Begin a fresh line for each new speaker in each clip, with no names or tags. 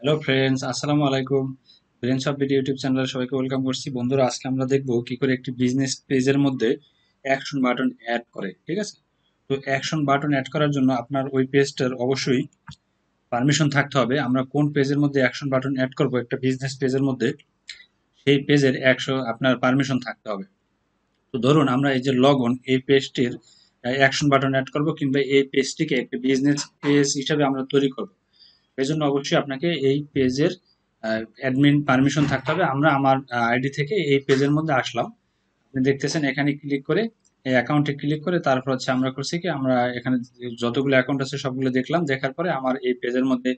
hello friends আসসালামু আলাইকুম friends of BD YouTube চ্যানেলে সবাইকে ওয়েলকাম করছি বন্ধুরা আজকে আমরা দেখব কি করে একটি বিজনেস পেজের মধ্যে অ্যাকশন বাটন অ্যাড করে ঠিক আছে তো অ্যাকশন বাটন অ্যাড করার জন্য আপনার ওই পেজটার অবশ্যই পারমিশন থাকতে হবে আমরা কোন পেজের মধ্যে অ্যাকশন বাটন অ্যাড করব একটা বিজনেস পেজের মধ্যে সেই পেজের একশো আপনার পারমিশন থাকতে হবে তো ধরুন আমরা এই যে লগ অন এই পেজটির অ্যাকশন বাটন অ্যাড করব কিংবা এই পেজটিকে একটা বিজনেস পেজ হিসাবে আমরা তৈরি করব এই জন্য অবশ্যই আপনাকে এই পেজের অ্যাডমিন পারমিশন থাকতে হবে আমরা আমার আইডি থেকে এই পেজের মধ্যে আসলাম আপনি দেখতেছেন এখানে ক্লিক করে এই অ্যাকাউন্টে ক্লিক করে তারপর হচ্ছে আমরা করছি কি আমরা এখানে যতগুলো অ্যাকাউন্ট আছে সবগুলো দেখলাম দেখার পরে আমার এই পেজের মধ্যে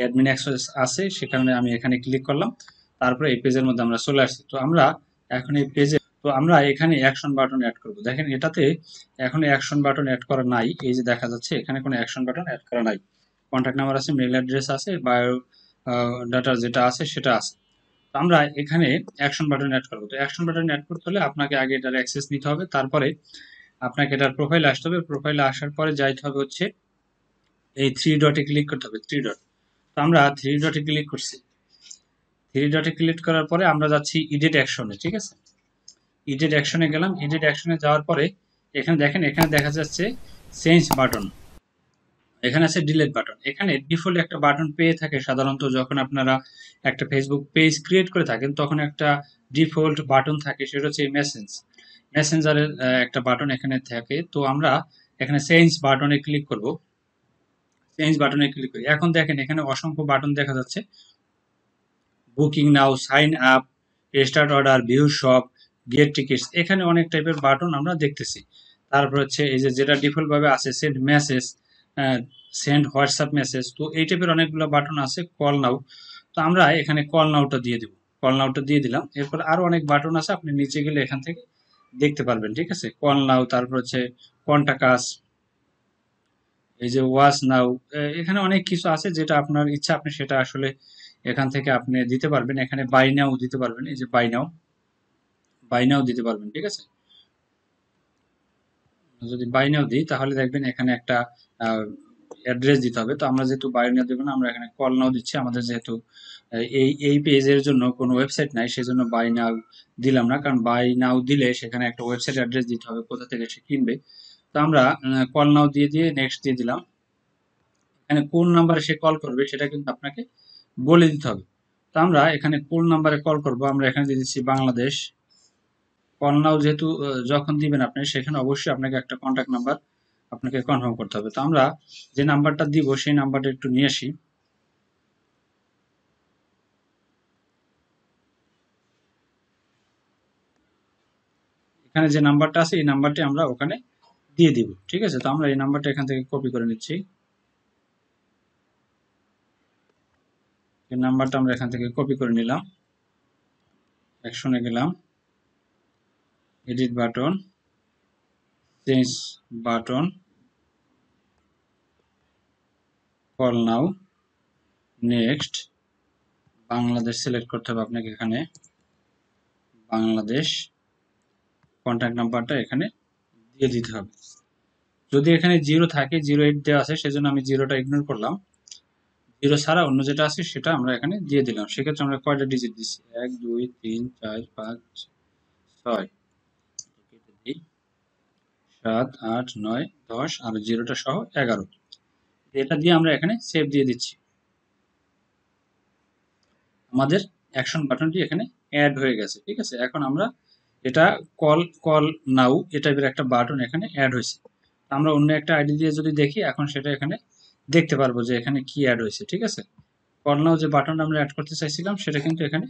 অ্যাডমিন অ্যাক্সেস আছে সেখানে আমি এখানে ক্লিক করলাম তারপরে এই পেজের মধ্যে আমরা চলে আসছি তো আমরা এখন এই পেজে তো আমরা এখানে অ্যাকশন বাটন অ্যাড করব দেখেন এটাতে এখন অ্যাকশন বাটন অ্যাড করা নাই এই যে দেখা যাচ্ছে এখানে কোনো অ্যাকশন বাটন অ্যাড করা নাই কন্ট্যাক্ট নাম্বার আছে মেল অ্যাড্রেস আছে বায়ো ডাটা যেটা আছে সেটা আছে তো আমরা এখানে অ্যাকশন বাটন অ্যাড করবো তো অ্যাকশন বাটন অ্যাড করতে হলে আপনাকে আগে এটার অ্যাক্সেস নিতে হবে তারপরে আপনাকে এটার প্রোফাইলে আসতে হবে প্রোফাইলে আসার পরে যাইতে হবে হচ্ছে এই থ্রি ডটে ক্লিক করতে হবে থ্রি ডট তো আমরা থ্রি ডটে ক্লিক করছি থ্রি ডটে ক্লিক করার পরে আমরা যাচ্ছি ইডিট অ্যাকশনে ঠিক আছে ইডিট অ্যাকশনে গেলাম ইডিট অ্যাকশনে যাওয়ার পরে এখানে দেখেন এখানে দেখা যাচ্ছে চেঞ্জ বাটন এখানে আছে ডিলেট বাটন এখানে ডিফল্ট একটা বাটন পেয়ে থাকে সাধারণত যখন আপনারা একটা ফেসবুক পেজ ক্রিয়েট করে থাকেন তখন একটা ডিফল্ট বাটন থাকে সেটা হচ্ছে মেসেঞ্জ মেসেঞ্জারের একটা বাটন এখানে থাকে তো আমরা এখানে চেঞ্জ বাটনে ক্লিক করব চেঞ্জ বাটনে ক্লিক করি এখন দেখেন এখানে অসংখ্য বাটন দেখা যাচ্ছে booking now sign up start order view shop get tickets এখানে অনেক টাইপের বাটন আমরা দেখতেছি তারপর হচ্ছে এই যে যেটা ডিফল্টভাবে আছে send message send WhatsApp message তো এই টাইপের অনেকগুলো বাটন আছে কল নাও তো আমরা এখানে কল নাউটা দিয়ে দেবো কল নাউটা দিয়ে দিলাম এরপর আরও অনেক বাটন আছে আপনি নিচে গেলে এখান থেকে দেখতে পারবেন ঠিক আছে কল নাও তারপর হচ্ছে কন্টাকাস এই যে ওয়াশ নাও এখানে অনেক কিছু আছে যেটা আপনার ইচ্ছা আপনি সেটা আসলে এখান থেকে আপনি দিতে পারবেন এখানে বাইনাও দিতে পারবেন এই যে বাই নাও দিতে পারবেন ঠিক আছে যদি বাই নাও দিই তাহলে দেখবেন এখানে একটা অ্যাড্রেস দিতে হবে তো আমরা যেহেতু বাই নাও দেবো না আমরা এখানে কল নাও দিচ্ছি আমাদের যেহেতু এই এই পেজের জন্য কোনো ওয়েবসাইট নাই সেই জন্য বাই নাও দিলাম না কারণ বাই নাও দিলে সেখানে একটা ওয়েবসাইট অ্যাড্রেস দিতে হবে কোথা থেকে সে কিনবে তো আমরা কল নাও দিয়ে দিয়ে নেক্সট দিয়ে দিলাম এখানে কোন নাম্বারে সে কল করবে সেটা কিন্তু আপনাকে বলে দিতে হবে তো আমরা এখানে কোন নাম্বারে কল করব আমরা এখানে দিয়ে দিচ্ছি বাংলাদেশ কল যেহেতু যখন দিবেন আপনি সেখানে অবশ্যই আপনাকে একটা কন্ট্যাক্ট নাম্বার আপনাকে কনফার্ম করতে হবে তো আমরা যে নাম্বারটা দিব সেই নাম্বারটা একটু নিয়ে আসি এখানে যে নাম্বারটা আছে এই নাম্বারটি আমরা ওখানে দিয়ে দিব ঠিক আছে তো আমরা এই নাম্বারটা এখান থেকে কপি করে নিচ্ছি এই নাম্বারটা আমরা এখান থেকে কপি করে নিলাম অ্যাকশনে গেলাম edit button change button call now next Bangladesh select করতে হবে আপনাকে এখানে বাংলাদেশ কন্ট্যাক্ট নাম্বারটা এখানে দিয়ে দিতে হবে যদি এখানে জিরো থাকে জিরো এইট দেওয়া আছে সেজন্য আমি জিরোটা ইগনোর করলাম জিরো ছাড়া অন্য যেটা আছে সেটা আমরা এখানে দিয়ে দিলাম সেক্ষেত্রে আমরা কয়টা ডিজিট দিচ্ছি এক দুই তিন চার পাঁচ ছয় সাত আট নয় দশ আর জিরোটা সহ এগারো এটা দিয়ে আমরা এখানে সেভ দিয়ে দিচ্ছি আমাদের অ্যাকশন বাটনটি এখানে অ্যাড হয়ে গেছে ঠিক আছে এখন আমরা এটা কল কল নাও এ টাইপের একটা বাটন এখানে অ্যাড হয়েছে আমরা অন্য একটা আইডি দিয়ে যদি দেখি এখন সেটা এখানে দেখতে পারবো যে এখানে কি অ্যাড হয়েছে ঠিক আছে কল নাও যে বাটনটা আমরা অ্যাড করতে চাইছিলাম সেটা কিন্তু এখানে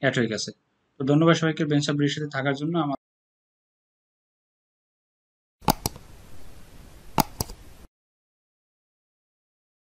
অ্যাড হয়ে গেছে তো ধন্যবাদ সবাইকে বেঞ্চ অফ থাকার জন্য আমার